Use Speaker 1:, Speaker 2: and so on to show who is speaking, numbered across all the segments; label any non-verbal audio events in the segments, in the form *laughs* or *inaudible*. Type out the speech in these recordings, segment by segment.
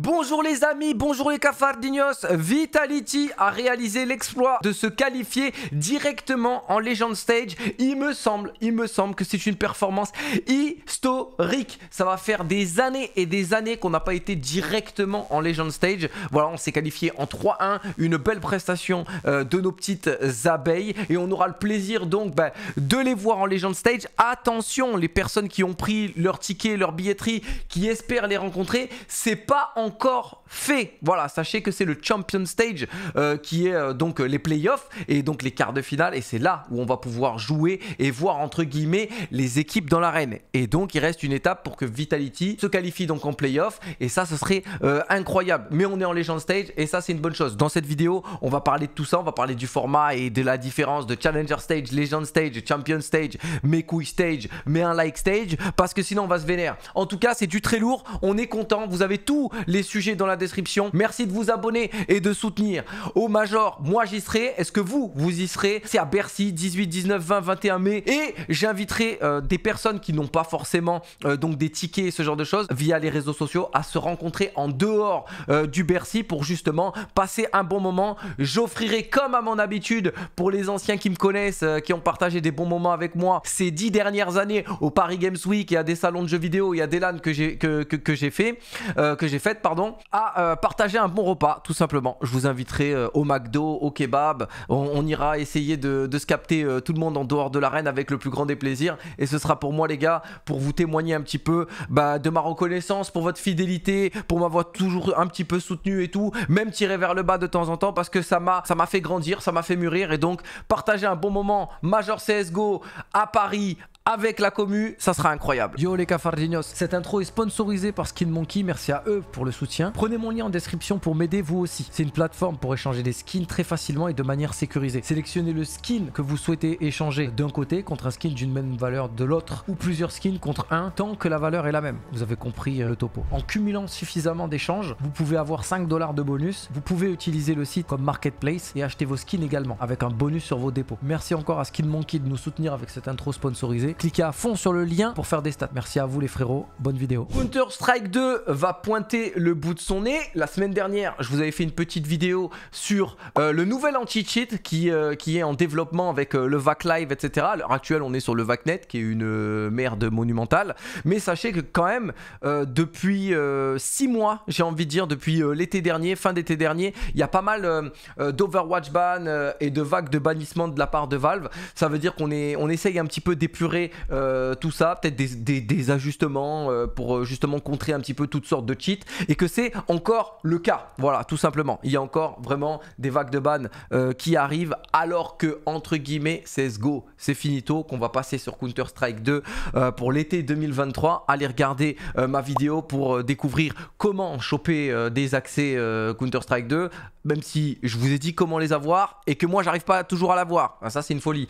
Speaker 1: Bonjour les amis, bonjour les cafardinos Vitality a réalisé l'exploit de se qualifier directement en Legend Stage. Il me semble, il me semble que c'est une performance historique. Ça va faire des années et des années qu'on n'a pas été directement en Legend Stage. Voilà, on s'est qualifié en 3-1, une belle prestation euh, de nos petites abeilles. Et on aura le plaisir donc bah, de les voir en Legend Stage. Attention, les personnes qui ont pris leur ticket, leur billetterie, qui espèrent les rencontrer, c'est pas en encore fait. Voilà, sachez que c'est le Champion Stage euh, qui est euh, donc euh, les playoffs et donc les quarts de finale. Et c'est là où on va pouvoir jouer et voir entre guillemets les équipes dans l'arène. Et donc il reste une étape pour que Vitality se qualifie donc en playoff. Et ça, ce serait incroyable. Mais on est en Legend Stage et ça, c'est une bonne chose. Dans cette vidéo, on va parler de tout ça. On va parler du format et de la différence de Challenger Stage, Legend Stage, Champion Stage, mais Stage, mais un Like Stage. Parce que sinon, on va se vénère. En tout cas, c'est du très lourd. On est content. Vous avez tous les sujets dans la description. Merci de vous abonner et de soutenir. Au Major, moi j'y serai. Est-ce que vous, vous y serez C'est à Bercy, 18, 19, 20, 21 mai. Et j'inviterai euh, des personnes qui n'ont pas forcément euh, donc des tickets et ce genre de choses via les réseaux sociaux à se rencontrer en dehors euh, du Bercy pour justement passer un bon moment. J'offrirai comme à mon habitude pour les anciens qui me connaissent, qui ont partagé des bons moments avec moi ces dix dernières années au Paris Games Week et à des salons de jeux vidéo y a des LAN que j'ai que, que, fait, que j'ai faites à euh, partager un bon repas, tout simplement. Je vous inviterai euh, au McDo, au kebab. On, ira essayer de, se capter euh, tout le monde en dehors de l'arène avec le plus grand des plaisirs. Et ce sera pour moi, les gars, pour vous témoigner un petit peu bah, de ma reconnaissance, pour votre fidélité, pour m'avoir toujours un petit peu soutenu et tout, même tiré vers le bas de temps en temps, parce que ça m'a, ça m'a fait grandir, ça m'a fait mûrir. Et donc, partager un bon moment Major CSGO à Paris, avec la commu, ça sera incroyable. Yo les cafardinos, cette intro est sponsorisée par Skin merci à eux pour le soutien. Prenez mon lien en description pour m'aider vous aussi. C'est une plateforme pour échanger des skins très facilement et de manière sécurisée. Sélectionnez le skin que vous souhaitez échanger d'un côté contre un skin d'une même valeur de l'autre ou plusieurs skins contre un tant que la valeur est la même. Vous avez compris euh, le topo. En cumulant suffisamment d'échanges, vous pouvez avoir 5 dollars de bonus. Vous pouvez utiliser le site comme marketplace et acheter vos skins également avec un bonus sur vos dépôts. Merci encore à Skin Monkey de nous soutenir avec cette intro sponsorisée cliquez à fond sur le lien pour faire des stats. Merci à vous les frérots, bonne vidéo. Counter-Strike 2 va pointer le bout de son nez. La semaine dernière, je vous avais fait une petite vidéo sur euh, le nouvel anti-cheat qui, euh, qui est en développement avec euh, le VAC Live, etc. À l'heure actuelle, on est sur le net qui est une merde monumentale. Mais sachez que quand même, depuis 6 mois, j'ai envie de dire, depuis l'été dernier, fin d'été dernier, il y a pas mal d'Overwatch ban et de vagues de bannissement de la part de Valve. Ça veut dire qu'on on essaye un petit peu d'épurer euh, tout ça, peut-être des, ajustements euh, pour euh, justement contrer un petit peu toutes sortes de cheats, et que c'est encore le cas. Voilà, tout simplement. Il y a encore vraiment des vagues de ban qui arrivent, alors que, entre guillemets, go, c'est finito, qu'on va passer sur Counter-Strike 2 pour l'été 2023. Allez regarder ma vidéo pour découvrir comment choper des accès Counter-Strike 2, même si je vous ai dit comment les avoir, et que moi, j'arrive pas toujours à l'avoir. Ah, ça, c'est une folie.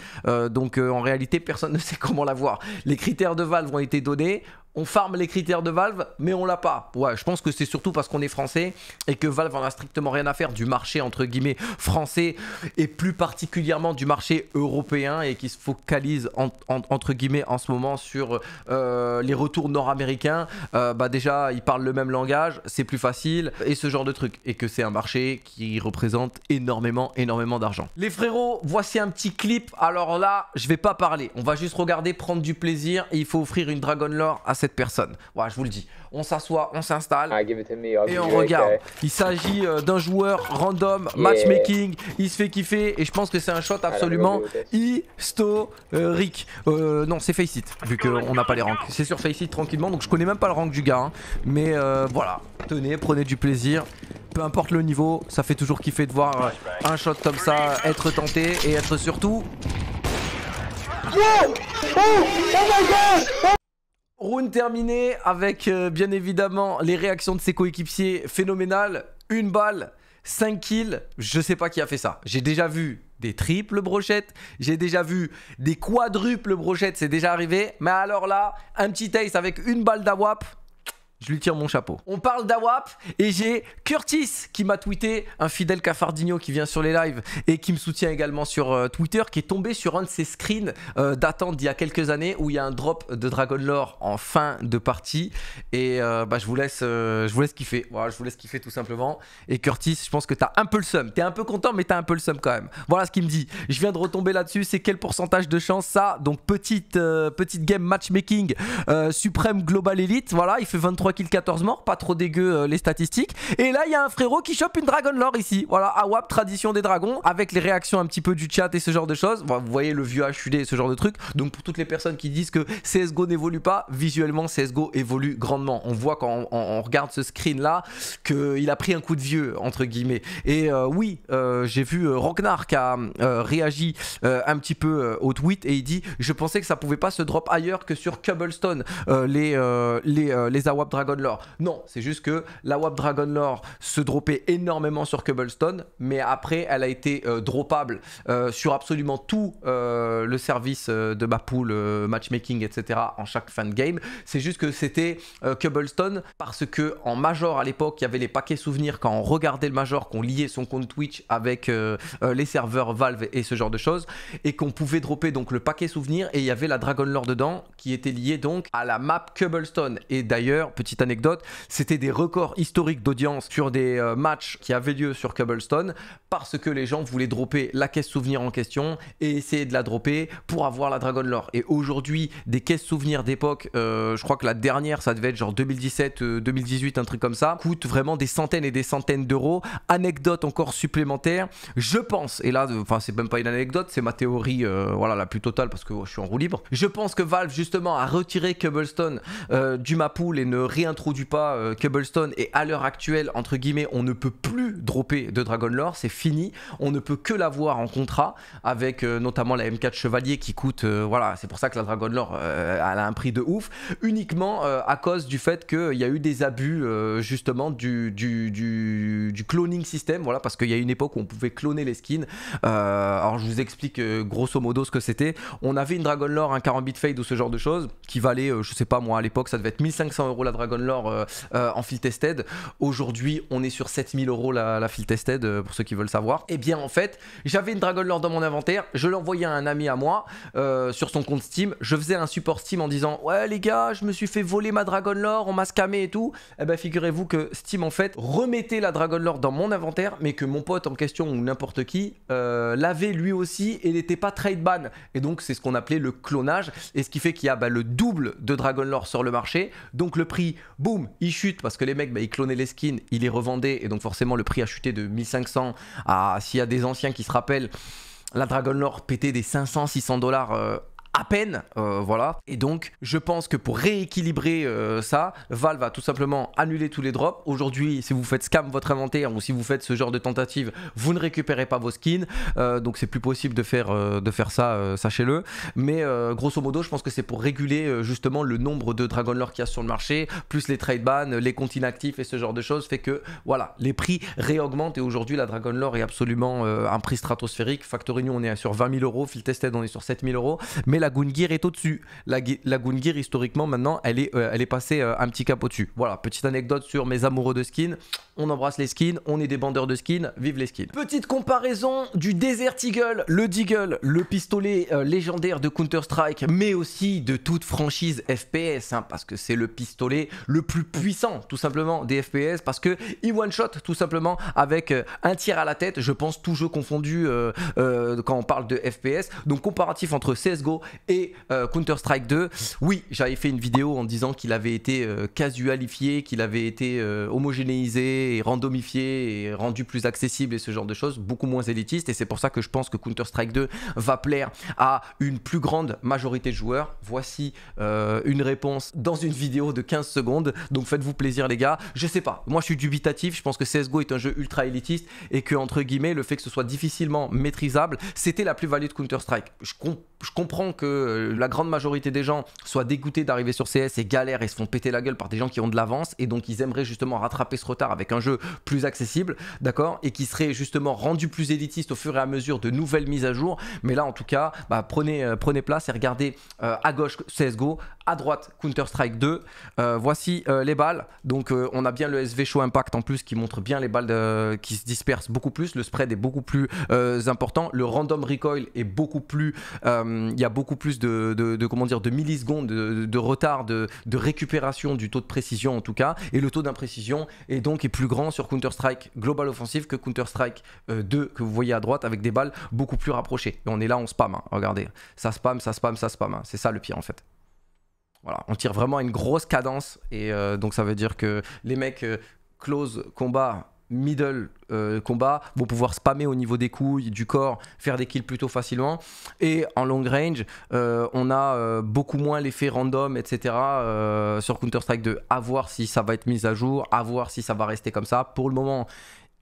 Speaker 1: donc, en réalité, personne *laughs* ne sait comment voir Les critères de Valve ont été donnés on farme les critères de Valve, mais on l'a pas. Ouais, je pense que c'est surtout parce qu'on est français et que Valve en a strictement rien à faire du marché entre guillemets français et plus particulièrement du marché européen et qui se focalise en, entre guillemets en ce moment sur euh, les retours nord-américains. Euh, bah déjà, ils parlent le même langage, c'est plus facile et ce genre de truc et que c'est un marché qui représente énormément, énormément d'argent. Les frérots, voici un petit clip. Alors là, je vais pas parler, on va juste regarder, prendre du plaisir et il faut offrir une Dragon Lore à cette personne. Voilà, je vous le dis. On s'assoit, on s'installe ah, et on regarde. Il s'agit euh, d'un joueur random, matchmaking. Il se fait kiffer et je pense que c'est un shot ah, absolument historique. Euh, non, c'est Faceit vu qu'on n'a pas les ranks. C'est sur Faceit tranquillement donc je connais même pas le rank du gars. Hein. Mais euh, voilà, tenez, prenez du plaisir peu importe le niveau, ça fait toujours kiffer de voir un shot comme ça être tenté et être surtout. Oh! Oh oh round terminé avec euh, bien évidemment les réactions de ses coéquipiers phénoménales. Une balle, 5 kills, je ne sais pas qui a fait ça. J'ai déjà vu des triples brochettes, j'ai déjà vu des quadruples brochettes, c'est déjà arrivé. Mais alors là, un petit ace avec une balle d'awap, je lui tire mon chapeau. On parle d'AWAP et j'ai Curtis qui m'a tweeté, un fidèle cafardinho qui vient sur les lives et qui me soutient également sur euh, Twitter, qui est tombé sur un de ses screens euh, datant d'il y a quelques années où il y a un drop de Dragon Lore en fin de partie. Et euh, bah, je, vous laisse, je vous laisse kiffer. Voilà, je vous laisse kiffer tout simplement. Et Curtis, je pense que t'as un peu le seum. T'es un peu content, mais t'as un peu le seum quand même. Voilà ce qu'il me dit. Je viens de retomber là-dessus. C'est quel pourcentage de chance ça Donc petite, petite game matchmaking Suprême Global Elite. Voilà, il fait 23 qu'il 14 morts. Pas trop dégueu euh, les statistiques. Et là, il y a un frérot qui chope une Dragon Lore ici. Voilà, awap tradition des dragons. Avec les réactions un petit peu du chat et ce genre de choses. vous voyez le vieux HUD et ce genre de truc. Donc pour toutes les personnes qui disent que CSGO n'évolue pas, visuellement CSGO évolue grandement. On voit quand on, regarde ce screen là qu'il a pris un coup de vieux entre guillemets. Et euh, oui, euh, j'ai vu rocknar qui a réagi un petit peu au tweet et il dit je pensais que ça pouvait pas se drop ailleurs que sur Cobblestone les les les AWAP Dragon Non, c'est juste que la WAP Dragon Lore se dropait énormément sur Cobblestone, mais après elle a été dropable euh, droppable euh, sur absolument tout euh, le service de ma pool, matchmaking, etc. en chaque fin de game. C'est juste que c'était Cobblestone parce que en Major à l'époque, il y avait les paquets souvenirs quand on regardait le Major, qu'on liait son compte Twitch avec les serveurs Valve et ce genre de choses, et qu'on pouvait dropper donc le paquet souvenir et il y avait la Dragon Lore dedans qui était liée donc à la map Cobblestone. Et d'ailleurs, petit petite anecdote, c'était des records historiques d'audience sur des euh, matchs qui avaient lieu sur Cobblestone parce que les gens voulaient dropper la caisse souvenir en question et essayer de la dropper pour avoir la Dragon Lore. Et aujourd'hui, des caisses souvenirs d'époque, euh, je crois que la dernière, ça devait être genre 2017, 2018, euh, un truc comme ça, coûte vraiment des centaines et des centaines d'euros. Anecdote encore supplémentaire, je pense, et là, enfin, c'est même pas une anecdote, c'est ma théorie, voilà, la plus totale parce que je suis en roue libre. Je pense que Valve, justement, a retiré Cobblestone du Mapool et ne réintroduit pas euh, Cobblestone et à l'heure actuelle, entre guillemets, on ne peut plus dropper de Dragon Lore, c'est fini. On ne peut que l'avoir en contrat avec euh, notamment la M4 Chevalier qui coûte, euh, voilà, c'est pour ça que la Dragon Lore, elle a un prix de ouf, uniquement à cause du fait qu'il y a eu des abus justement du, du, cloning système voilà, parce qu'il y a une époque où on pouvait cloner les skins. alors je vous explique grosso modo ce que c'était. On avait une Dragon Lore, un 40 bit fade ou ce genre de choses qui valait, je sais pas moi, à l'époque ça devait être 1500 euros la Dragon euh, euh, en fil tested. Aujourd'hui, on est sur 7000 euros la, fil tested euh, pour ceux qui veulent savoir. Et eh bien en fait, j'avais une Dragon Lore dans mon inventaire, je l'envoyais à un ami à moi sur son compte Steam. Je faisais un support Steam en disant Ouais, les gars, je me suis fait voler ma Dragon Lore, on m'a scamé et tout. Et eh bien figurez-vous que Steam en fait remettait la Dragon Lore dans mon inventaire, mais que mon pote en question ou n'importe qui l'avait lui aussi et n'était pas trade ban. Et donc c'est ce qu'on appelait le clonage. Et ce qui fait qu'il y a bah, le double de Dragon Lore sur le marché. Donc le prix boum, il chute parce que les mecs, bah, ils clonaient les skins, ils les revendaient et donc forcément le prix a chuté de 1500 à s'il y a des anciens qui se rappellent. La Dragon Lord pétait des 500-600 dollars euh, à peine, euh, voilà. Et donc, je pense que pour rééquilibrer euh, ça, Valve va tout simplement annuler tous les drops. Aujourd'hui, si vous faites scam votre inventaire ou si vous faites ce genre de tentative, vous ne récupérez pas vos skins. Euh, donc, c'est plus possible de faire, de faire ça, sachez-le. Mais grosso modo, je pense que c'est pour réguler justement le nombre de Dragon Lore qu'il y a sur le marché, plus les trade ban les comptes inactifs et ce genre de choses, fait que voilà, les prix réaugmentent. Et aujourd'hui, la Dragon Lore est absolument un prix stratosphérique. Factory New, on est sur 20 000 euros. Field Tested, on est sur 7 000 euros. Mais la la Gear est au-dessus. La, la Gear historiquement, maintenant, elle est, euh, elle est passée euh, un petit cap au-dessus. Voilà, petite anecdote sur mes amoureux de skins. On embrasse les skins, on est des bandeurs de skins, vive les skins. Petite comparaison du Desert Eagle, le Deagle, le pistolet euh, légendaire de Counter-Strike, mais aussi de toute franchise FPS, hein, parce que c'est le pistolet le plus puissant, tout simplement, des FPS, parce que il one-shot, tout simplement, avec un tir à la tête, je pense, tout jeu confondu quand on parle de FPS. Donc, comparatif entre CSGO et euh, Counter-Strike 2. Oui, j'avais fait une vidéo en disant qu'il avait été euh, casualifié, qu'il avait été euh, homogénéisé et randomifié et rendu plus accessible et ce genre de choses, beaucoup moins élitiste. Et c'est pour ça que je pense que Counter-Strike 2 va plaire à une plus grande majorité de joueurs. Voici une réponse dans une vidéo de 15 secondes. Donc faites-vous plaisir les gars. Je sais pas, moi je suis dubitatif, je pense que CSGO est un jeu ultra élitiste et que entre guillemets le fait que ce soit difficilement maîtrisable, c'était la plus-value de Counter-Strike. Je comprends je comprends que euh, la grande majorité des gens soient dégoûtés d'arriver sur CS et galèrent et se font péter la gueule par des gens qui ont de l'avance et donc ils aimeraient justement rattraper ce retard avec un jeu plus accessible, d'accord, et qui serait justement rendu plus élitiste au fur et à mesure de nouvelles mises à jour. Mais là, en tout cas, bah, euh, prenez, place et regardez euh, à gauche CSGO, à droite Counter-Strike 2. voici les balles. Donc on a bien le SV Show Impact en plus qui montre bien les balles qui se dispersent beaucoup plus. Le spread est beaucoup plus important. Le random recoil est beaucoup plus... Euh, il y a beaucoup plus de, comment dire, de millisecondes de, retard, de, récupération du taux de précision en tout cas, et le taux d'imprécision est donc est plus grand sur Counter-Strike Global Offensive que Counter-Strike 2 euh, que vous voyez à droite avec des balles beaucoup plus rapprochées. Et on est là, on spam, hein, regardez, ça spam, ça spam, ça spam, hein. c'est ça le pire en fait. Voilà, on tire vraiment à une grosse cadence, et euh, donc ça veut dire que les mecs close combat middle euh, combat vont pouvoir spammer au niveau des couilles, du corps, faire des kills plutôt facilement. Et en long range, euh, on a euh, beaucoup moins l'effet random, etc. sur Counter-Strike 2. À voir si ça va être mis à jour, à voir si ça va rester comme ça. Pour le moment,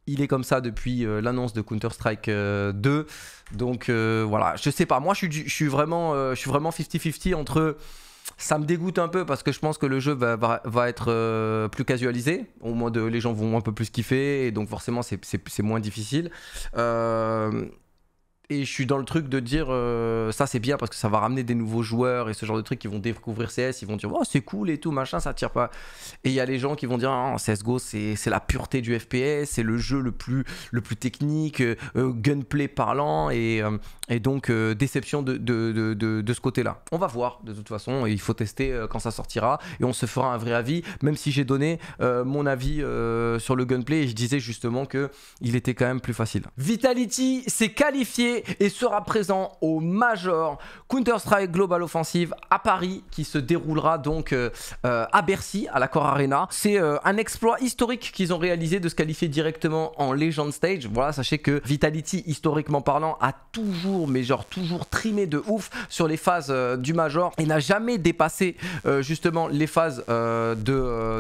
Speaker 1: il est comme ça depuis l'annonce de Counter-Strike 2. Donc voilà, je sais pas. Moi, je suis, je suis vraiment 50-50 entre ça me dégoûte un peu parce que je pense que le jeu va, être euh, plus casualisé. Au moins, de, les gens vont un peu plus kiffer et donc forcément, c'est moins difficile. Euh, et je suis dans le truc de dire euh, ça c'est bien parce que ça va ramener des nouveaux joueurs et ce genre de trucs qui vont découvrir CS, ils vont dire oh c'est cool et tout machin, ça tire pas. Et il y a les gens qui vont dire oh, CS:GO c'est la pureté du FPS, c'est le jeu le plus le plus technique, euh, euh, gunplay parlant et, et donc déception de de, de, de, de, ce côté-là. On va voir de toute façon, il faut tester quand ça sortira et on se fera un vrai avis. Même si j'ai donné mon avis sur le gunplay et je disais justement que il était quand même plus facile. Vitality s'est qualifié et sera présent au Major Counter-Strike Global Offensive à Paris qui se déroulera donc euh, euh, à Bercy, à la Core Arena. C'est euh, un exploit historique qu'ils ont réalisé de se qualifier directement en Legend Stage. Voilà, sachez que Vitality, historiquement parlant, a toujours, mais genre toujours trimé de ouf sur les phases du Major et n'a jamais dépassé justement les phases de,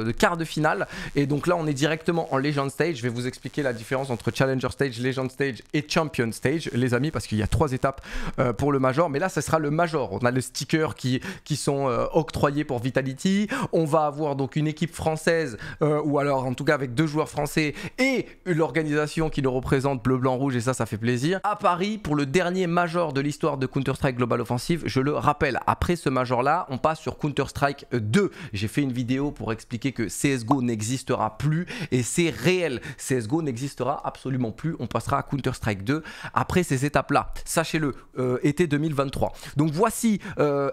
Speaker 1: de quart de finale. Et donc là, on est directement en Legend Stage. Je vais vous expliquer la différence entre Challenger Stage, Legend Stage et Champion Stage, les amis parce qu'il y a trois étapes euh, pour le Major. Mais là, ce sera le Major. On a les stickers qui, qui sont euh, octroyés pour Vitality. On va avoir donc une équipe française, euh, ou alors en tout cas avec deux joueurs français, et l'organisation qui le représente, bleu, blanc, rouge, et ça, ça fait plaisir. À Paris, pour le dernier Major de l'histoire de Counter-Strike Global Offensive, je le rappelle, après ce Major-là, on passe sur Counter-Strike 2. J'ai fait une vidéo pour expliquer que CSGO n'existera plus, et c'est réel. CSGO n'existera absolument plus. On passera à Counter-Strike 2 après ces étapes là Sachez-le, euh, été 2023. Donc voici RMR euh,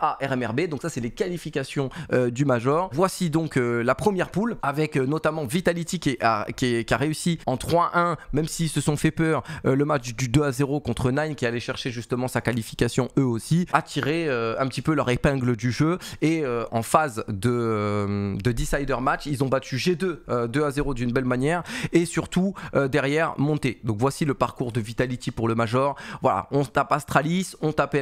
Speaker 1: A, RMR B. Donc ça, c'est les qualifications euh, du Major. Voici donc la première poule avec notamment Vitality qui, qui, a réussi en 3-1, même s'ils se sont fait peur, le match du 2-0 contre Nine qui allait chercher justement sa qualification eux aussi, à un petit peu leur épingle du jeu. Et en phase de, decider match, ils ont battu G2 2-0 d'une belle manière et surtout derrière monter Donc voici le parcours de Vitality pour le match voilà, on tape Astralis, on tape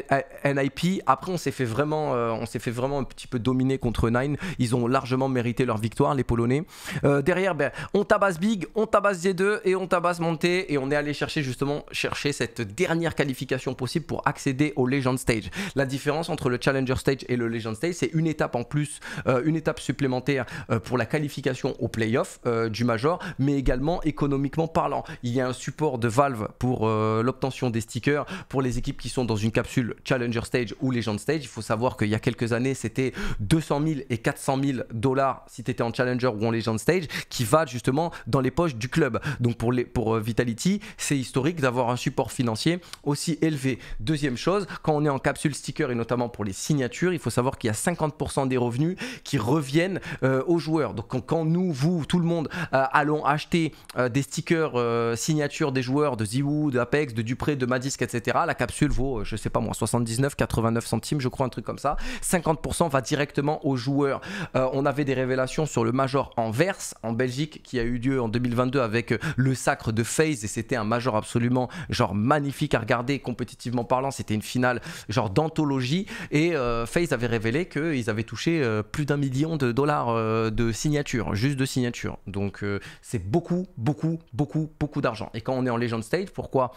Speaker 1: NIP. Après, on s'est fait vraiment, euh, on s'est fait vraiment un petit peu dominer contre Nine. Ils ont largement mérité leur victoire, les Polonais. Euh, derrière, ben, on tabasse Big, on tabasse Z2 et on tabasse Monté et on est allé chercher justement chercher cette dernière qualification possible pour accéder au Legend Stage. La différence entre le Challenger Stage et le Legend Stage, c'est une étape en plus, euh, une étape supplémentaire pour la qualification au playoff du Major, mais également économiquement parlant. Il y a un support de Valve pour l'obtention des stickers pour les équipes qui sont dans une capsule Challenger Stage ou Legend Stage. Il faut savoir qu'il y a quelques années, c'était 200 000 et 400 000 dollars si tu étais en Challenger ou en Legend Stage qui va justement dans les poches du club. Donc pour, les, pour euh, Vitality, c'est historique d'avoir un support financier aussi élevé. Deuxième chose, quand on est en capsule sticker et notamment pour les signatures, il faut savoir qu'il y a 50% des revenus qui reviennent euh, aux joueurs. Donc quand, nous, vous, tout le monde euh, allons acheter des stickers signatures des joueurs de Ziwoo, de Apex, de près de ma disque, etc. La capsule vaut, euh, je sais pas moi, 79, 89 centimes, je crois, un truc comme ça. 50% va directement aux joueurs. Euh, on avait des révélations sur le Major en verse en Belgique qui a eu lieu en 2022 avec euh, le sacre de FaZe et c'était un Major absolument genre magnifique à regarder compétitivement parlant. C'était une finale genre d'anthologie et Phase FaZe avait révélé qu'ils avaient touché plus d'un million de dollars de signatures, juste de signature, Donc c'est beaucoup, beaucoup, beaucoup, beaucoup d'argent. Et quand on est en Legend State, pourquoi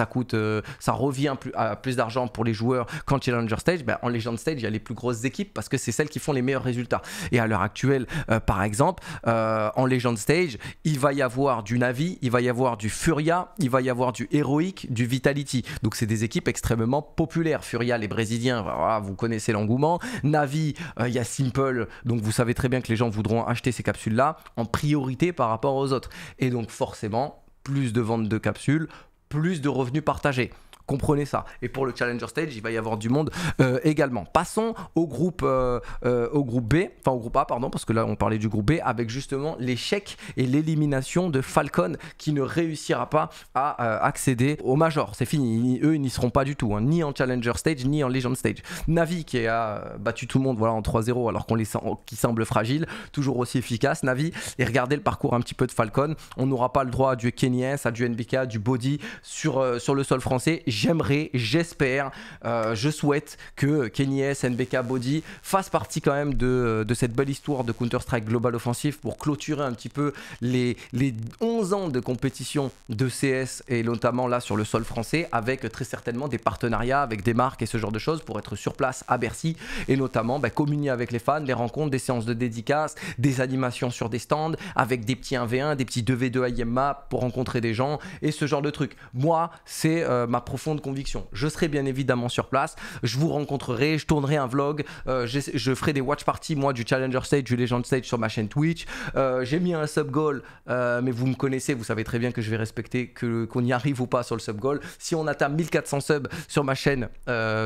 Speaker 1: ça coûte, euh, ça revient plus, à plus d'argent pour les joueurs qu'en Challenger Stage, ben, en Legend Stage, il y a les plus grosses équipes parce que c'est celles qui font les meilleurs résultats. Et à l'heure actuelle, euh, par exemple, euh, en Legend Stage, il va y avoir du Navi, il va y avoir du Furia, il va y avoir du Heroic, du Vitality. Donc c'est des équipes extrêmement populaires. Furia, les Brésiliens, vous connaissez l'engouement. Navi, il y a Simple, donc vous savez très bien que les gens voudront acheter ces capsules-là en priorité par rapport aux autres. Et donc forcément, plus de ventes de capsules, plus de revenus partagés. Comprenez ça. Et pour le Challenger Stage, il va y avoir du monde euh, également. Passons au groupe, euh, euh, au groupe B, enfin au groupe A, pardon, parce que là on parlait du groupe B, avec justement l'échec et l'élimination de Falcon qui ne réussira pas à accéder au Major. C'est fini, eux ils n'y seront pas du tout, hein, ni en Challenger Stage, ni en Legend Stage. Navi qui a battu tout le monde voilà, en 3-0 alors qu'on les qui semble fragile, toujours aussi efficace, Navi. Et regardez le parcours un petit peu de Falcon. On n'aura pas le droit à du Kenyans, à du NBK, du Body sur, sur le sol français j'aimerais, j'espère, euh, je souhaite que Kenny S, NBK, Body fassent partie quand même de, cette belle histoire de Counter-Strike Global Offensive pour clôturer un petit peu les, les 11 ans de compétition de CS et notamment là sur le sol français avec très certainement des partenariats avec des marques et ce genre de choses pour être sur place à Bercy et notamment bah, communier avec les fans, les rencontres, des séances de dédicaces, des animations sur des stands avec des petits 1v1, des petits 2v2 à pour rencontrer des gens et ce genre de trucs. Moi, c'est euh, ma profonde de conviction. Je serai bien évidemment sur place, je vous rencontrerai, je tournerai un vlog, euh, je, ferai des watch parties, moi, du Challenger Stage, du Legend Stage sur ma chaîne Twitch. Euh, j'ai mis un sub goal, euh, mais vous me connaissez, vous savez très bien que je vais respecter que qu'on y arrive ou pas sur le sub goal. Si on atteint 1400 subs sur ma chaîne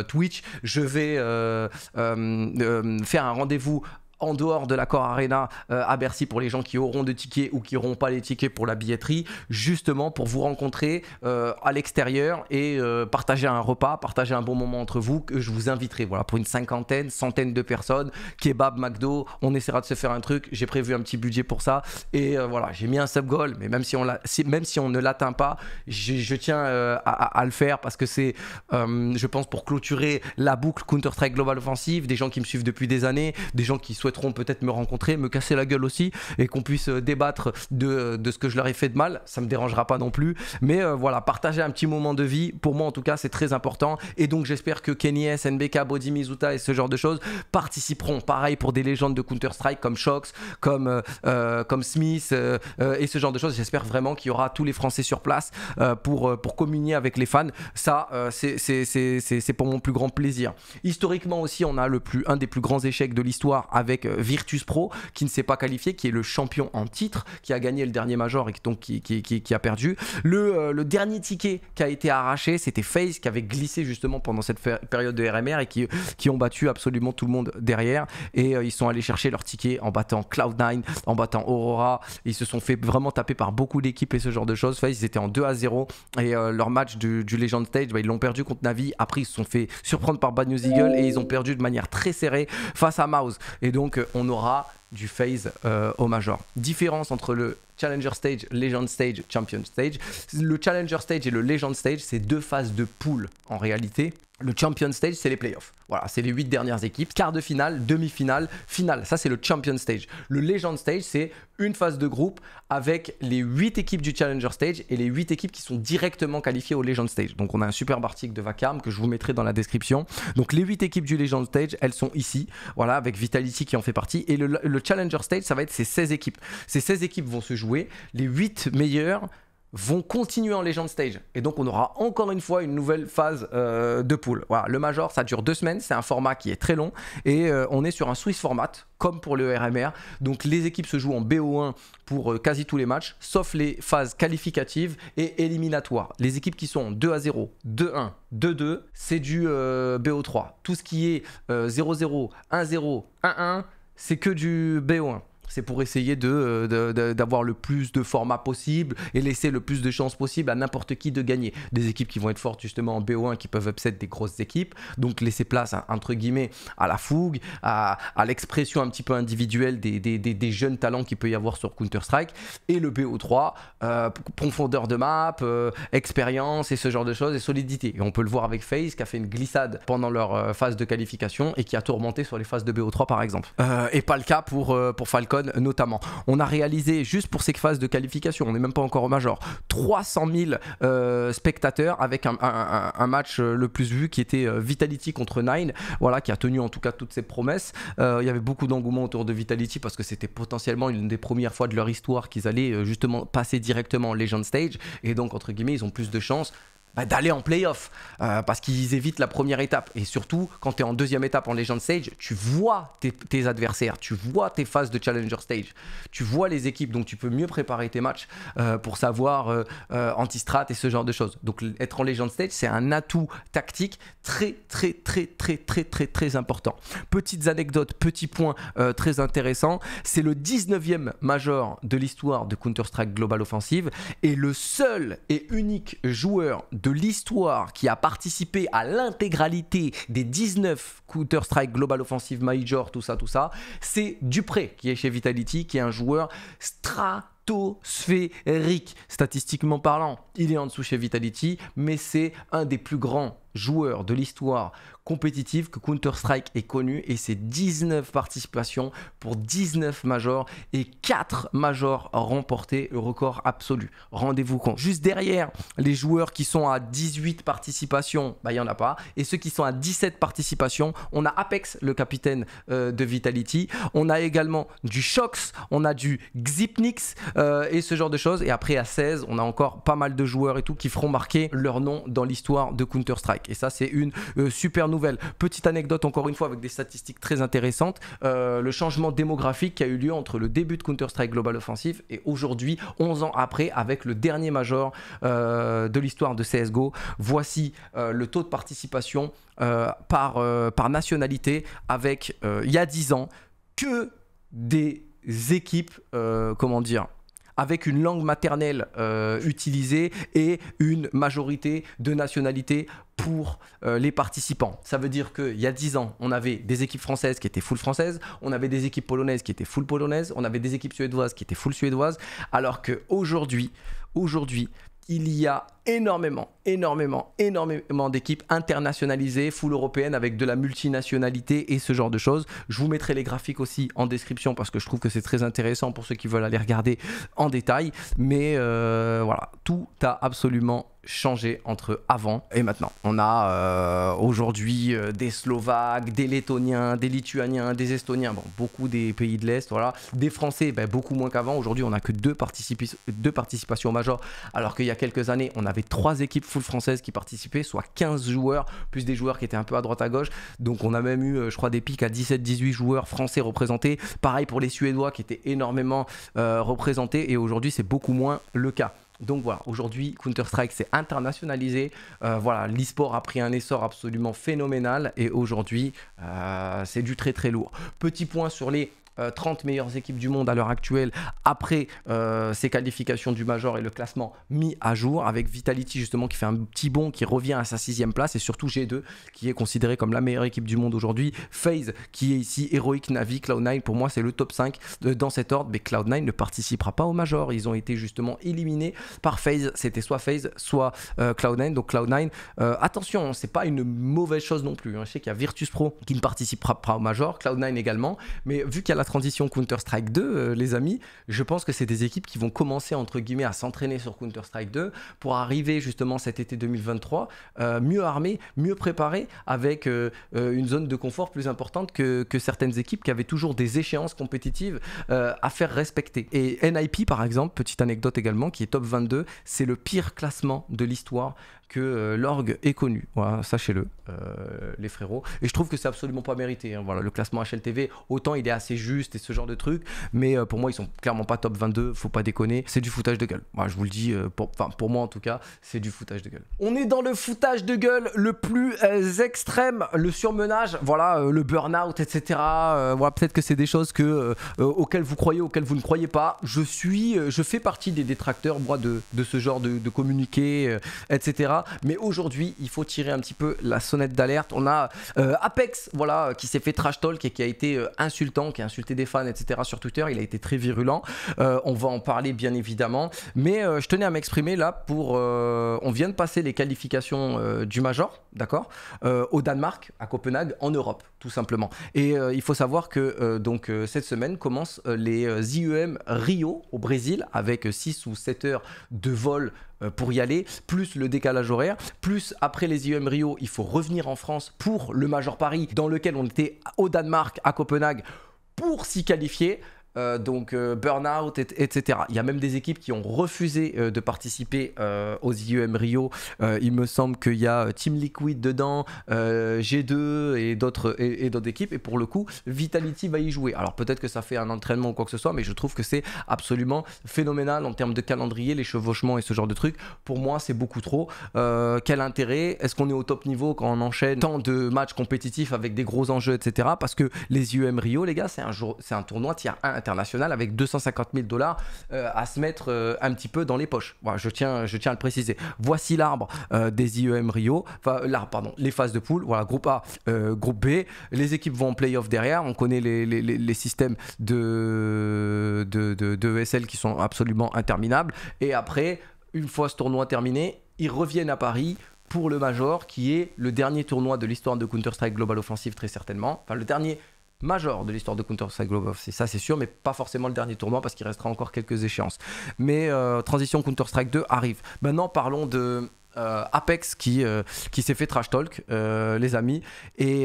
Speaker 1: Twitch, je vais faire un rendez-vous en dehors de l'accord Arena euh, à Bercy pour les gens qui auront de tickets ou qui n'auront pas les tickets pour la billetterie, justement pour vous rencontrer euh, à l'extérieur et euh, partager un repas, partager un bon moment entre vous que je vous inviterai. Voilà, pour une cinquantaine, centaine de personnes, kebab, McDo, on essaiera de se faire un truc. J'ai prévu un petit budget pour ça et voilà, j'ai mis un sub goal, mais même si on, si, même si on ne l'atteint pas, je, tiens à, le faire parce que c'est, je pense, pour clôturer la boucle Counter-Strike Global Offensive, des gens qui me suivent depuis des années, des gens qui souhaitent peut-être me rencontrer, me casser la gueule aussi, et qu'on puisse euh, débattre euh, de, ce que je leur ai fait de mal. Ça me dérangera pas non plus. Mais euh, voilà, partager un petit moment de vie, pour moi en tout cas, c'est très important. Et donc j'espère que Kenny S, NBK, Bodhi Mizuta et ce genre de choses participeront. Pareil pour des légendes de Counter-Strike comme Shox, comme, comme Smith et ce genre de choses. J'espère vraiment qu'il y aura tous les Français sur place pour, pour communier avec les fans. Ça, c'est pour mon plus grand plaisir. Historiquement aussi, on a le plus, un des plus grands échecs de l'histoire avec euh, Virtus Pro, qui ne s'est pas qualifié, qui est le champion en titre, qui a gagné le dernier major et donc qui, a perdu. Euh, le, dernier ticket qui a été arraché, c'était FaZe qui avait glissé justement pendant cette période de RMR et qui, ont battu absolument tout le monde derrière. Et euh, ils sont allés chercher leur ticket en battant Cloud9, en battant Aurora. Ils se sont fait vraiment taper par beaucoup d'équipes et ce genre de choses. FaZe, ils étaient en 2 à 0 et leur match du, Legend Stage, bah, ils l'ont perdu contre Navi. Après, ils se sont fait surprendre par Bad News Eagle et ils ont perdu de manière très serrée face à Mouse. Et donc, donc euh, on aura du phase euh, au major. Différence entre le Challenger Stage, Legend Stage, Champion Stage. Le Challenger Stage et le Legend Stage, c'est deux phases de pool en réalité. Le Champion Stage, c'est les playoffs. Voilà, c'est les 8 dernières équipes. Quart de finale, demi-finale, finale. Ça, c'est le Champion Stage. Le Legend Stage, c'est une phase de groupe avec les 8 équipes du Challenger Stage et les 8 équipes qui sont directement qualifiées au Legend Stage. Donc, on a un super article de Vacarme que je vous mettrai dans la description. Donc, les 8 équipes du Legend Stage, elles sont ici. Voilà, avec Vitality qui en fait partie. Et le, Challenger Stage, ça va être ces 16 équipes. Ces 16 équipes vont se jouer. Les 8 meilleures vont continuer en Legend Stage. Et donc on aura encore une fois une nouvelle phase euh, de poule. Voilà, le Major, ça dure deux semaines, c'est un format qui est très long, et euh, on est sur un Swiss format, comme pour le RMR. Donc les équipes se jouent en BO1 pour euh, quasi tous les matchs, sauf les phases qualificatives et éliminatoires. Les équipes qui sont 2 à 0, 2-1, 2-2, c'est du BO3. Tout ce qui est 0-0, 1-0, 1-1, c'est que du BO1 c'est pour essayer d'avoir euh, de, de, le plus de formats possible et laisser le plus de chances possible à n'importe qui de gagner. Des équipes qui vont être fortes justement en BO1, qui peuvent upset des grosses équipes, donc laisser place à, entre guillemets à la fougue, à, l'expression un petit peu individuelle des, jeunes talents qu'il peut y avoir sur Counter-Strike. Et le BO3, euh, profondeur de map, euh, expérience et ce genre de choses, et solidité. Et on peut le voir avec FaZe qui a fait une glissade pendant leur phase de qualification et qui a tourmenté sur les phases de BO3 par exemple. et pas le cas pour, pour Falcon notamment. On a réalisé, juste pour ces phases de qualification, on n'est même pas encore au major, 300 000 euh, spectateurs avec un, match euh, le plus vu qui était euh, Vitality contre Nine, voilà, qui a tenu en tout cas toutes ses promesses. il y avait beaucoup d'engouement autour de Vitality parce que c'était potentiellement une des premières fois de leur histoire qu'ils allaient justement passer directement Legend Stage. Et donc, entre guillemets, ils ont plus de chance. Bah, d'aller en playoff euh, parce qu'ils évitent la première étape. Et surtout, quand tu es en deuxième étape en Legend Stage, tu vois tes, adversaires, tu vois tes phases de Challenger Stage, tu vois les équipes, donc tu peux mieux préparer tes matchs euh, pour savoir euh, anti-strat et ce genre de choses. Donc être en Legend Stage, c'est un atout tactique très, très, très, très, très, très, très important. Petites anecdotes, petits points très intéressants. C'est le 19e majeur... de l'histoire de Counter-Strike Global Offensive et le seul et unique joueur de l'histoire qui a participé à l'intégralité des 19 Counter-Strike Global Offensive Major, tout ça, tout ça, c'est Dupré qui est chez Vitality, qui est un joueur stratosphérique. Statistiquement parlant, il est en dessous chez Vitality, mais c'est un des plus grands joueurs de l'histoire compétitive que Counter-Strike est connu et c'est 19 participations pour 19 majors et 4 majors remportés, le record absolu. Rendez-vous compte. Juste derrière, les joueurs qui sont à 18 participations, bah, il n'y en a pas. Et ceux qui sont à 17 participations, on a Apex, le capitaine euh, de Vitality. On a également du Shox, on a du Xipnix euh, et ce genre de choses. Et après à 16, on a encore pas mal de joueurs et tout qui feront marquer leur nom dans l'histoire de Counter-Strike. Et ça, c'est une euh, super nouvelle. Petite anecdote, encore une fois, avec des statistiques très intéressantes. Euh, le changement démographique qui a eu lieu entre le début de Counter-Strike Global Offensive et aujourd'hui, 11 ans après, avec le dernier major euh, de l'histoire de CSGO. Voici le taux de participation par, par nationalité avec, il y a 10 ans, que des équipes, comment dire, avec une langue maternelle euh, utilisée et une majorité de nationalité pour euh, les participants. Ça veut dire qu'il y a 10 ans, on avait des équipes françaises qui étaient full françaises, on avait des équipes polonaises qui étaient full polonaises, on avait des équipes suédoises qui étaient full suédoises, alors qu'aujourd'hui, aujourd'hui, il y a énormément, énormément, énormément d'équipes internationalisées, full européenne avec de la multinationalité et ce genre de choses. Je vous mettrai les graphiques aussi en description parce que je trouve que c'est très intéressant pour ceux qui veulent aller regarder en détail. Mais euh, voilà, tout a absolument changé entre avant et maintenant. On a euh, aujourd'hui euh, des Slovaques, des Lettoniens, des Lituaniens, des Estoniens, bon, beaucoup des pays de l'Est, voilà. Des Français, ben, beaucoup moins qu'avant. Aujourd'hui, on n'a que deux, deux participations majeures, alors qu'il y a quelques années, on a avait trois équipes full françaises qui participaient, soit 15 joueurs, plus des joueurs qui étaient un peu à droite à gauche. Donc on a même eu, euh, je crois, des pics à 17-18 joueurs français représentés. Pareil pour les Suédois qui étaient énormément euh, représentés et aujourd'hui c'est beaucoup moins le cas. Donc voilà, aujourd'hui Counter-Strike s'est internationalisé. Euh, voilà, le a pris un essor absolument phénoménal et aujourd'hui c'est du très très lourd. Petit point sur les 30 euh, meilleures équipes du monde à l'heure actuelle après euh, ces qualifications du Major et le classement mis à jour avec Vitality justement qui fait un petit bond qui revient à sa sixième place et surtout G2 qui est considéré comme la meilleure équipe du monde aujourd'hui. FaZe qui est ici Heroic Navi, Cloud9 pour moi c'est le top 5 euh, dans cet ordre mais Cloud9 ne participera pas au Major. Ils ont été justement éliminés par FaZe. C'était soit FaZe soit Cloud9. Donc Cloud9, attention, c'est pas une mauvaise chose non plus. Hein. Je sais qu'il y a Virtus Pro qui ne participera pas au Major, Cloud9 également. Mais vu qu'il y a la transition Counter-Strike 2, euh, les amis, je pense que c'est des équipes qui vont commencer entre guillemets à s'entraîner sur Counter-Strike 2 pour arriver justement cet été 2023 euh, mieux armées, mieux préparées, avec euh, une zone de confort plus importante que, que, certaines équipes qui avaient toujours des échéances compétitives à faire respecter. Et NIP par exemple, petite anecdote également, qui est top 22, c'est le pire classement de l'histoire que euh, l'orgue est connu. Voilà, sachez-le, euh, les frérots. Et je trouve que c'est absolument pas mérité. Hein. Voilà, le classement HLTV, autant il est assez juste et ce genre de truc, mais euh, pour moi, ils sont clairement pas top 22, faut pas déconner. C'est du foutage de gueule. je vous le dis, pour, pour moi en tout cas, c'est du foutage de gueule. On est dans le foutage de gueule le plus extrême, le surmenage, voilà, le burn-out, etc. voilà, peut-être que c'est des choses que, auxquelles vous croyez, auxquelles vous ne croyez pas. Je suis, je fais partie des détracteurs, moi, de, ce genre de, de communiqué, etc. Mais aujourd'hui, il faut tirer un petit peu la sonnette d'alerte. On a euh, Apex, voilà, qui s'est fait trash talk et qui a été euh, insultant, qui a insulté des fans, etc. sur Twitter. Il a été très virulent. Euh, on va en parler bien évidemment. Mais je tenais à m'exprimer là pour. on vient de passer les qualifications du Major, d'accord, au Danemark, à Copenhague, en Europe, tout simplement. Et il faut savoir que donc cette semaine commencent les IEM Rio au Brésil avec 6 ou 7 heures de vol euh, pour y aller, plus le décalage horaire, plus après les IEM Rio, il faut revenir en France pour le Major Paris dans lequel on était au Danemark, à Copenhague, pour s'y qualifier. Euh, donc euh, Burnout, etc. Il y a même des équipes qui ont refusé euh, de participer aux IEM Rio. il me semble qu'il y a Team Liquid dedans, G2 et d'autres et, d'autres équipes. Et pour le coup, Vitality va y jouer. Alors peut-être que ça fait un entraînement ou quoi que ce soit, mais je trouve que c'est absolument phénoménal en termes de calendrier, les chevauchements et ce genre de trucs. Pour moi, c'est beaucoup trop. quel intérêt Est-ce qu'on est au top niveau quand on enchaîne tant de matchs compétitifs avec des gros enjeux, etc. Parce que les IEM Rio, les gars, c'est un c'est un tournoi tiers 1 international avec 250 000 dollars euh, à se mettre euh, un petit peu dans les poches. Voilà, je tiens, je tiens à le préciser. Voici l'arbre euh, des IEM Rio, enfin pardon, les phases de poule. Voilà, groupe A, groupe B. Les équipes vont en playoff derrière. On connaît les, les, les, systèmes de, de, de, de ESL qui sont absolument interminables. Et après, une fois ce tournoi terminé, ils reviennent à Paris pour le Major, qui est le dernier tournoi de l'histoire de Counter-Strike Global Offensive, très certainement. Enfin, le dernier major de l'histoire de Counter-Strike Global c'est Ça, c'est sûr, mais pas forcément le dernier tournoi parce qu'il restera encore quelques échéances. Mais euh, transition Counter-Strike 2 arrive. Maintenant, parlons de euh, Apex qui, euh, qui s'est fait trash talk, euh, les amis. Et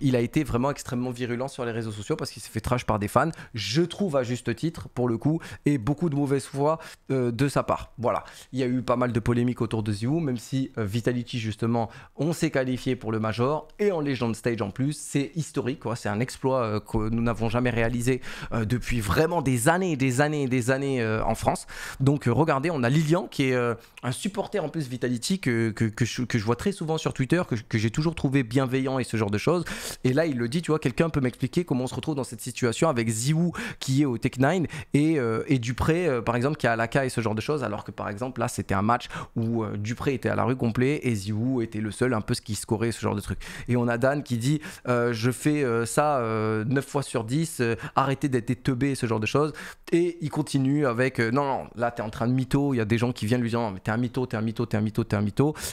Speaker 1: il a été vraiment extrêmement virulent sur les réseaux sociaux parce qu'il s'est fait trash par des fans. Je trouve à juste titre, pour le coup, et beaucoup de mauvaise foi de sa part. Voilà. Il y a eu pas mal de polémiques autour de Ziou, même si Vitality, justement, on s'est qualifié pour le Major et en Legend Stage en plus. C'est historique, quoi. C'est un exploit que nous n'avons jamais réalisé depuis vraiment des années, des années, des années en France. Donc, regardez, on a Lilian qui est un supporter en plus Vitality que, que, je, vois très souvent sur Twitter, que, que j'ai toujours trouvé bienveillant et ce genre de choses. Et là, il le dit, tu vois, quelqu'un peut m'expliquer comment on se retrouve dans cette situation avec Ziou qui est au Tech9 et, euh, et Dupré, euh, par exemple, qui est à la et ce genre de choses, alors que par exemple, là, c'était un match où euh, Dupré était à la rue complet et Ziou était le seul un peu ce qui scorait ce genre de truc. Et on a Dan qui dit Je fais ça 9 fois sur 10, arrêtez d'être teubé, ce genre de choses. Et il continue avec Non, non, là, t'es en train de mytho, il y a des gens qui viennent lui dire Non, mais t'es un mytho, t'es un mytho, t'es un mytho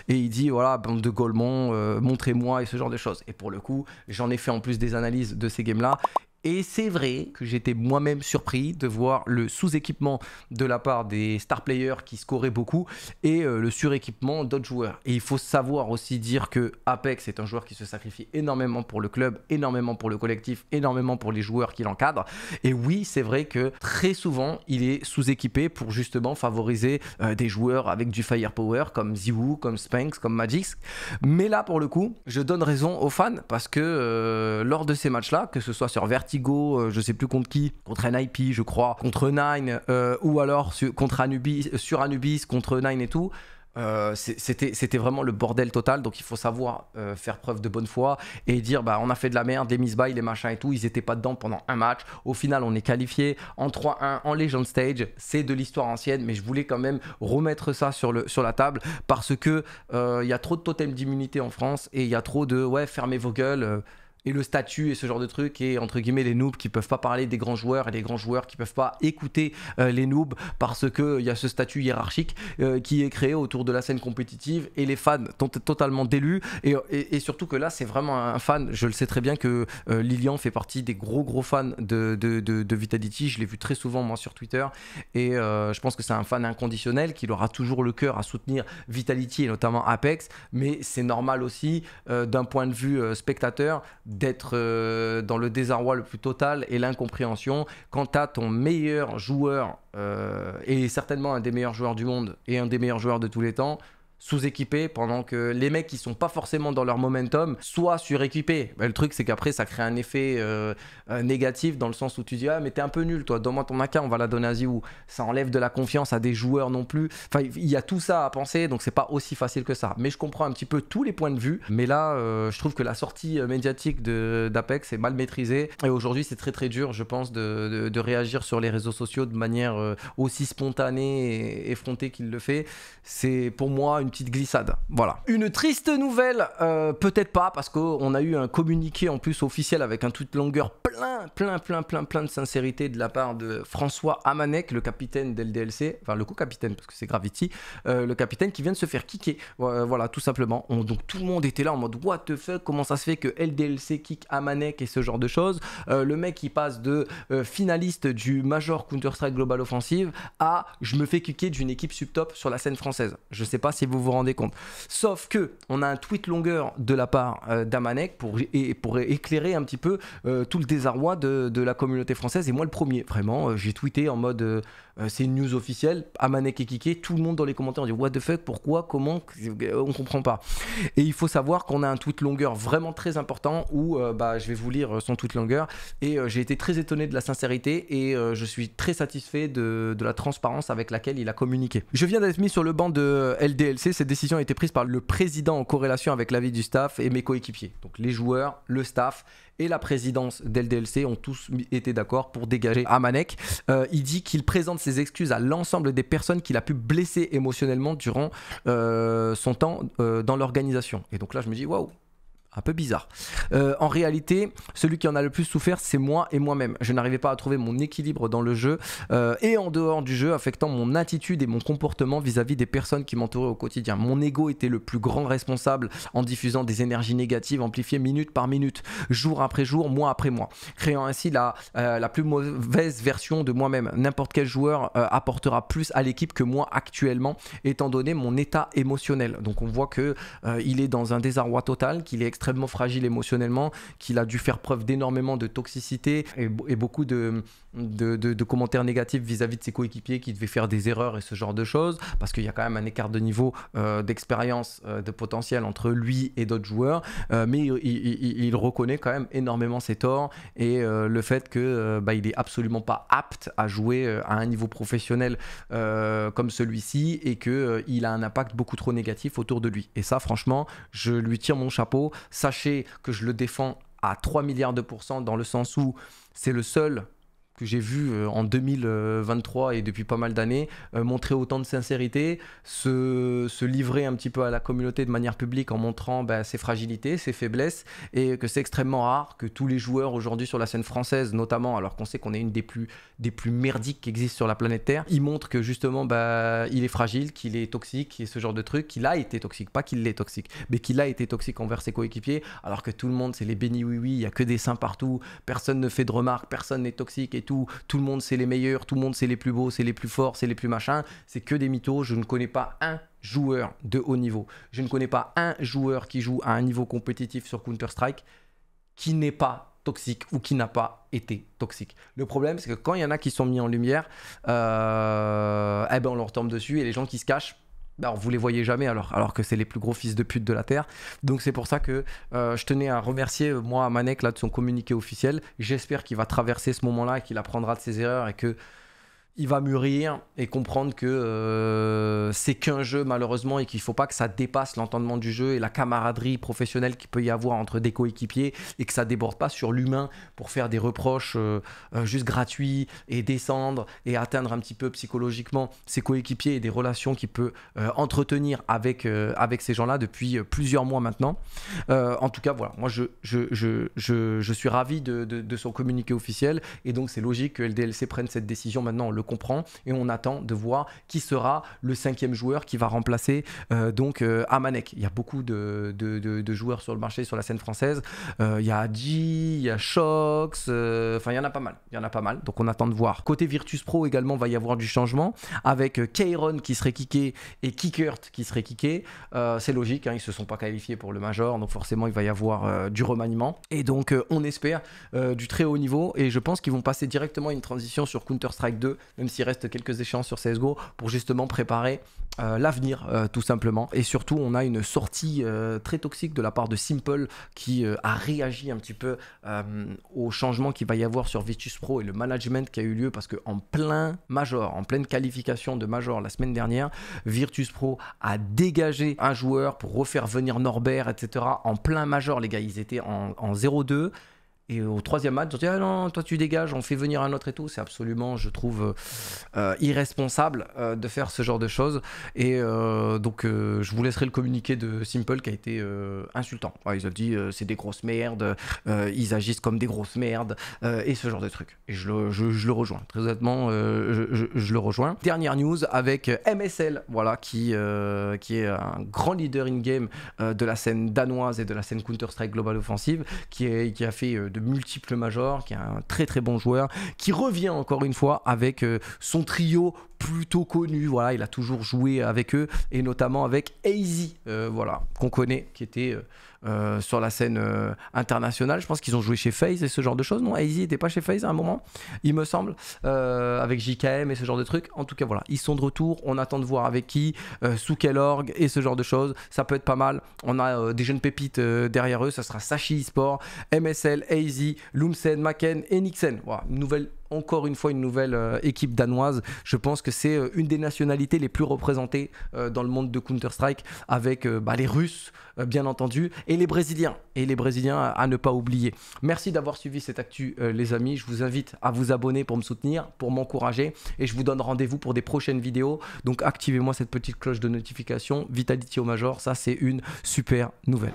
Speaker 1: et il dit, voilà, bande de Gaulmont, euh, montrez-moi et ce genre de choses. Et pour le coup, j'en ai fait en plus des analyses de ces games-là. Et c'est vrai que j'étais moi-même surpris de voir le sous-équipement de la part des star players qui scoraient beaucoup et euh, le suréquipement d'autres joueurs. Et il faut savoir aussi dire que Apex est un joueur qui se sacrifie énormément pour le club, énormément pour le collectif, énormément pour les joueurs qui l'encadrent. Et oui, c'est vrai que très souvent, il est sous-équipé pour justement favoriser euh, des joueurs avec du firepower comme Ziwu, comme Spanks, comme Magix. Mais là, pour le coup, je donne raison aux fans parce que euh, lors de ces matchs-là, que ce soit sur vert. Euh, je sais plus contre qui, contre NIP, je crois, contre Nine, euh, ou alors contre Anubis, sur Anubis, contre Nine et tout. Euh, c'était vraiment le bordel total. Donc il faut savoir faire preuve de bonne foi et dire bah on a fait de la merde, les by, les machins et tout. Ils étaient pas dedans pendant un match. Au final, on est qualifié en 3-1 en Legend Stage. C'est de l'histoire ancienne, mais je voulais quand même remettre ça sur, le, sur la table parce que il y a trop de totems d'immunité en France et il y a trop de ouais fermez vos gueules et le statut et ce genre de truc et entre guillemets les noobs qui peuvent pas parler des grands joueurs et les grands joueurs qui peuvent pas écouter euh, les noobs parce que il y a ce statut hiérarchique euh, qui est créé autour de la scène compétitive et les fans totalement délus et, surtout que là c'est vraiment un fan je le sais très bien que euh, Lilian fait partie des gros gros fans de, Vitality je l'ai vu très souvent moi sur Twitter et je pense que c'est un fan inconditionnel qu'il aura toujours le cœur à soutenir Vitality et notamment Apex mais c'est normal aussi d'un point de vue spectateur d'être euh, dans le désarroi le plus total et l'incompréhension Quant à ton meilleur joueur euh, et certainement un des meilleurs joueurs du monde et un des meilleurs joueurs de tous les temps sous-équipés pendant que les mecs qui sont pas forcément dans leur momentum soient suréquipés. Bah, le truc, c'est qu'après, ça crée un effet euh, euh, négatif dans le sens où tu dis Ah, mais t'es un peu nul, toi, donne-moi ton AK, on va la donner à Ziou. Ça enlève de la confiance à des joueurs non plus. Enfin, il y a tout ça à penser, donc c'est pas aussi facile que ça. Mais je comprends un petit peu tous les points de vue. Mais là, euh, je trouve que la sortie médiatique d'Apex est mal maîtrisée. Et aujourd'hui, c'est très très dur, je pense, de, de, réagir sur les réseaux sociaux de manière aussi spontanée et effrontée qu'il le fait. C'est pour moi une petite glissade. Voilà. Une triste nouvelle, euh, peut-être pas, parce qu'on a eu un communiqué en plus officiel avec un toute longueur plein, plein, plein, plein, plein de sincérité de la part de François Amanek, le capitaine d'LDLC, enfin le co-capitaine, parce que c'est Gravity, euh, le capitaine qui vient de se faire kicker. Euh, voilà, tout simplement. donc tout le monde était là en mode what the fuck, comment ça se fait que LDLC kick Amanek et ce genre de choses. le mec qui passe de finaliste du Major Counter-Strike Global Offensive à je me fais kicker d'une équipe sub-top sur la scène française. Je sais pas si vous vous vous rendez compte. Sauf que on a un tweet longueur de la part euh, d'Amanek pour, et, pour éclairer un petit peu euh, tout le désarroi de, la communauté française et moi le premier. Vraiment, euh, j'ai tweeté en mode c'est une news officielle, Amanek et Kiké, tout le monde dans les commentaires dit what the fuck, pourquoi, comment, on comprend pas. Et il faut savoir qu'on a un tweet longueur vraiment très important où bah, je vais vous lire son tweet longueur et j'ai été très étonné de la sincérité et je suis très satisfait de, de la transparence avec laquelle il a communiqué. Je viens d'être mis sur le banc de LDLC cette décision a été prise par le président en corrélation avec l'avis du staff et mes coéquipiers. Donc les joueurs, le staff et la présidence d'LDLC ont tous été d'accord pour dégager Amanek. Euh, il dit qu'il présente ses excuses à l'ensemble des personnes qu'il a pu blesser émotionnellement durant euh, son temps euh, dans l'organisation. Et donc là, je me dis, waouh, un peu bizarre. Euh, en réalité, celui qui en a le plus souffert, c'est moi et moi-même. Je n'arrivais pas à trouver mon équilibre dans le jeu euh, et en dehors du jeu, affectant mon attitude et mon comportement vis-à-vis des personnes qui m'entouraient au quotidien. Mon ego était le plus grand responsable en diffusant des énergies négatives amplifiées minute par minute, jour après jour, mois après mois, créant ainsi la, euh, la plus mauvaise version de moi-même. N'importe quel joueur apportera plus à l'équipe que moi actuellement, étant donné mon état émotionnel. Donc on voit que il est dans un désarroi total, qu'il est extrêmement fragile émotionnellement, qu'il a dû faire preuve d'énormément de toxicité et, et beaucoup de, de, commentaires négatifs vis-à-vis de ses coéquipiers qui devaient faire des erreurs et ce genre de choses, parce qu'il y a quand même un écart de niveau euh, d'expérience, euh, de potentiel entre lui et d'autres joueurs, euh, mais il, reconnaît quand même énormément ses torts et le fait que bah, il est absolument pas apte à jouer à un niveau professionnel comme celui-ci et que il a un impact beaucoup trop négatif autour de lui. Et ça, franchement, je lui tire mon chapeau. Sachez que je le défends à 3 milliards de pourcents dans le sens où c'est le seul j'ai vu euh, en 2023 et depuis pas mal d'années euh, montrer autant de sincérité, se, livrer un petit peu à la communauté de manière publique en montrant bah, ses fragilités, ses faiblesses, et que c'est extrêmement rare que tous les joueurs aujourd'hui sur la scène française, notamment, alors qu'on sait qu'on est une des plus, des plus merdiques qui existent sur la planète Terre, ils montrent que justement bah, il est fragile, qu'il est toxique, et ce genre de truc, qu'il a été toxique, pas qu'il l'est toxique, mais qu'il a été toxique envers ses coéquipiers, alors que tout le monde c'est les bénis oui oui, il y a que des seins partout, personne ne fait de remarques, personne n'est toxique et tout tout, le monde c'est les meilleurs, tout le monde c'est les plus beaux, c'est les plus forts, c'est les plus machins, c'est que des mythos, je ne connais pas un joueur de haut niveau, je ne connais pas un joueur qui joue à un niveau compétitif sur Counter-Strike qui n'est pas toxique ou qui n'a pas été toxique. Le problème, c'est que quand il y en a qui sont mis en lumière, euh, eh ben on leur tombe dessus et les gens qui se cachent, alors vous les voyez jamais alors, alors que c'est les plus gros fils de pute de la Terre. Donc c'est pour ça que euh, je tenais à remercier euh, moi Manek là de son communiqué officiel. J'espère qu'il va traverser ce moment-là et qu'il apprendra de ses erreurs et que il va mûrir et comprendre que euh, c'est qu'un jeu malheureusement et qu'il ne faut pas que ça dépasse l'entendement du jeu et la camaraderie professionnelle qu'il peut y avoir entre des coéquipiers et que ça déborde pas sur l'humain pour faire des reproches euh, euh, juste gratuits et descendre et atteindre un petit peu psychologiquement ses coéquipiers et des relations qu'il peut entretenir avec, avec ces gens-là depuis plusieurs mois maintenant. en tout cas, voilà, moi je, je, suis ravi de, son communiqué officiel et donc c'est logique que LDLC prenne cette décision maintenant. Le comprend et on attend de voir qui sera le cinquième joueur qui va remplacer euh, donc euh, Amanek. Il y a beaucoup de, joueurs sur le marché, sur la scène française. Euh, il y a Adji, il y a Shox, enfin il y en a pas mal. Il y en a pas mal. Donc on attend de voir. Côté Virtus Pro également, va y avoir du changement avec Kairon qui serait kické et Kickert qui serait kické. C'est logique, hein, ils se sont pas qualifiés pour le major, donc forcément il va y avoir du remaniement. Et donc on espère du très haut niveau et je pense qu'ils vont passer directement une transition sur Counter-Strike 2 même s'il reste quelques échéances sur CSGO, pour justement préparer euh, l'avenir euh, tout simplement. Et surtout, on a une sortie euh, très toxique de la part de Simple qui a réagi un petit peu au changement qu'il va y avoir sur Virtus Pro et le management qui a eu lieu parce qu'en plein major, en pleine qualification de major la semaine dernière, Virtus Pro a dégagé un joueur pour refaire venir Norbert, etc. En plein major, les gars, ils étaient en, en 0-2. Et au troisième match, ils dit ah non, toi tu dégages, on fait venir un autre et tout. C'est absolument, je trouve, euh, euh, irresponsable euh, de faire ce genre de choses. Et donc, je vous laisserai le communiqué de Simple qui a été insultant. ils ont dit c'est des grosses merdes, ils agissent comme des grosses merdes et ce genre de trucs. Et je le, rejoins, très honnêtement, je, le rejoins. Dernière news avec MSL, voilà, qui, qui est un grand leader in-game de la scène danoise et de la scène Counter-Strike Global Offensive, qui, qui a fait de multiple major, qui est un très très bon joueur, qui revient encore une fois avec euh, son trio plutôt connu. Voilà, il a toujours joué avec eux et notamment avec AZ, euh, voilà, qu'on connaît, qui était euh, euh, sur la scène euh, internationale. Je pense qu'ils ont joué chez FaZe et ce genre de choses. Non, AZ n'était pas chez FaZe à un moment, il me semble, euh, avec JKM et ce genre de trucs. En tout cas, voilà, ils sont de retour. On attend de voir avec qui, sous quel orgue et ce genre de choses. Ça peut être pas mal. On a des jeunes pépites derrière eux. Ça sera Sachi Sport, MSL, AZ, Loomsen Macken et Nixen. Voilà, nouvelle encore une fois une nouvelle euh, équipe danoise. Je pense que c'est euh, une des nationalités les plus représentées euh, dans le monde de Counter-Strike, avec bah, les Russes, bien entendu, et les Brésiliens. Et les Brésiliens à, à ne pas oublier. Merci d'avoir suivi cette actu, les amis. Je vous invite à vous abonner pour me soutenir, pour m'encourager, et je vous donne rendez-vous pour des prochaines vidéos. Donc activez-moi cette petite cloche de notification. Vitality au Major, ça c'est une super nouvelle.